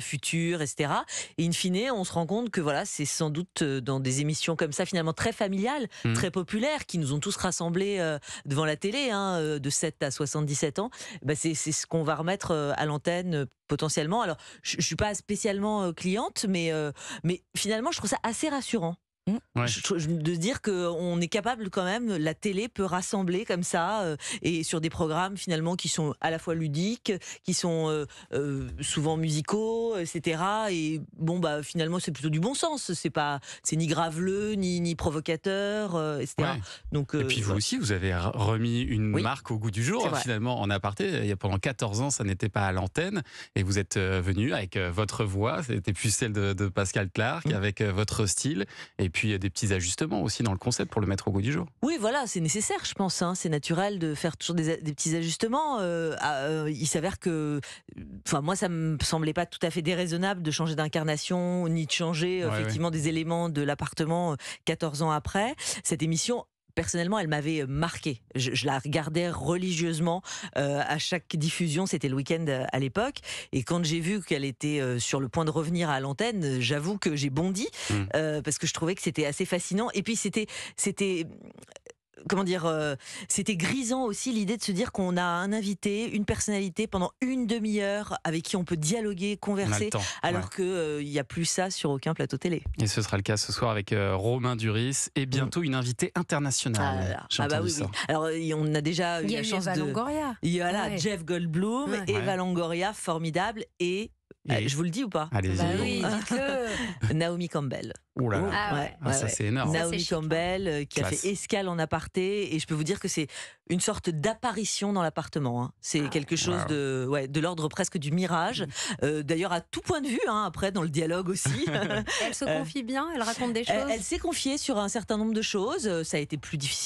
futur, etc. Et in fine, on se rend compte que voilà, c'est sans doute euh, dans des émissions comme ça, finalement très familiales, mm. très populaires, qui nous ont tous rassemblés euh, devant la télé, hein, euh, de 7 à 77 ans, bah, c'est ce qu'on va remettre à l'antenne potentiellement. Alors, je ne suis pas spécialement cliente, mais, mais finalement, je trouve ça assez rassurant. Mmh. Je, de se dire qu'on est capable quand même, la télé peut rassembler comme ça, euh, et sur des programmes finalement qui sont à la fois ludiques, qui sont euh, euh, souvent musicaux, etc. Et bon, bah finalement c'est plutôt du bon sens, c'est pas, c'est ni graveleux, ni, ni provocateur, etc. Donc, et puis vous aussi, vous avez remis une marque au goût du jour, hein, finalement, en aparté. Il y a pendant 14 ans, ça n'était pas à l'antenne, et vous êtes venu avec votre voix, c'était plus celle de, Pascal Clark, mmh. avec votre style, et puis il y a des petits ajustements aussi dans le concept pour le mettre au goût du jour. Oui, voilà, c'est nécessaire, je pense. Hein. C'est naturel de faire toujours des, petits ajustements. Euh, euh, il s'avère que, enfin, moi, ça me semblait pas tout à fait déraisonnable de changer d'incarnation ni de changer effectivement des éléments de l'appartement 14 euh, ans après. Cette émission personnellement, elle m'avait euh, marqué. Je, la regardais religieusement euh, à chaque diffusion, c'était le week-end euh, à l'époque. Et quand j'ai vu qu'elle était sur le point de revenir à l'antenne, j'avoue que j'ai bondi mmh. parce que je trouvais que c'était assez fascinant. Et puis c'était comment dire, euh, c'était grisant aussi l'idée de se dire qu'on a un invité, une personnalité pendant une demi-heure avec qui on peut dialoguer, converser, alors qu'il n'y euh, a plus ça sur aucun plateau télé. Et ce sera le cas ce soir avec euh, Romain Duris et bientôt une invitée internationale. Ah, ah bah oui, Alors on a déjà eu, il y a la chance de. Il y a là Jeff Goldblum, et Valangoria, formidable et ah, je vous le dis ou pas Allez-y. Bah bah Naomi Campbell. Ouh là ça c'est énorme. Naomi Campbell qui a fait escale en aparté et je peux vous dire que c'est une sorte d'apparition dans l'appartement. Hein. C'est ah. quelque chose de, ouais, de l'ordre presque du mirage. Mm. Euh, d'ailleurs à tout point de vue, hein, après dans le dialogue aussi. elle se euh, confie bien, elle raconte des choses. elle s'est confiée sur un certain nombre de choses. Euh, ça a été plus difficile